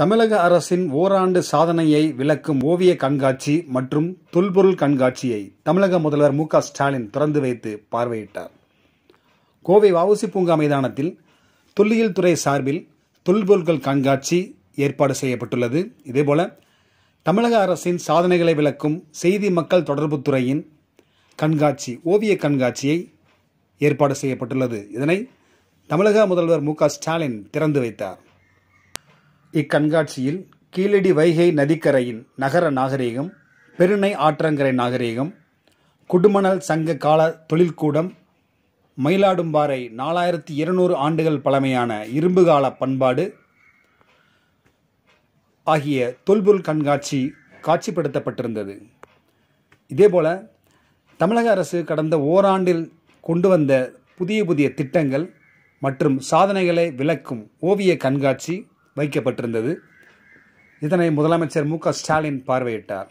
தமிழக அரசின் ஓராண்டு சாதனையை விளக்கும் ஓவிய கண்காட்சி மற்றும் தொல்பொருள் கண்காட்சியை தமிழக முதல்வர் மு ஸ்டாலின் திறந்து வைத்து பார்வையிட்டார் கோவை வவுசி பூங்கா மைதானத்தில் தொல்லியல் துறை சார்பில் தொல்பொருட்கள் கண்காட்சி ஏற்பாடு செய்யப்பட்டுள்ளது இதேபோல தமிழக அரசின் சாதனைகளை விளக்கும் செய்தி மக்கள் தொடர்புத்துறையின் கண்காட்சி ஓவிய கண்காட்சியை ஏற்பாடு செய்யப்பட்டுள்ளது இதனை தமிழக முதல்வர் மு ஸ்டாலின் திறந்து வைத்தார் இக்கண்காட்சியில் கீழடி வைகை நதிக்கரையின் நகர நாகரீகம் பெருணை ஆற்றங்கரை நாகரீகம் குடுமணல் சங்க கால தொழில்கூடம் மயிலாடும்பாறை நாலாயிரத்தி இருநூறு ஆண்டுகள் பழமையான இரும்புகால பண்பாடு ஆகிய தொல்பொருள் கண்காட்சி காட்சிப்படுத்தப்பட்டிருந்தது இதேபோல் தமிழக அரசு கடந்த ஓராண்டில் கொண்டு வந்த புதிய புதிய திட்டங்கள் மற்றும் சாதனைகளை விளக்கும் ஓவிய கண்காட்சி வைக்கப்பட்டிருந்தது இதனை முதலமைச்சர் மு ஸ்டாலின் பார்வையிட்டார்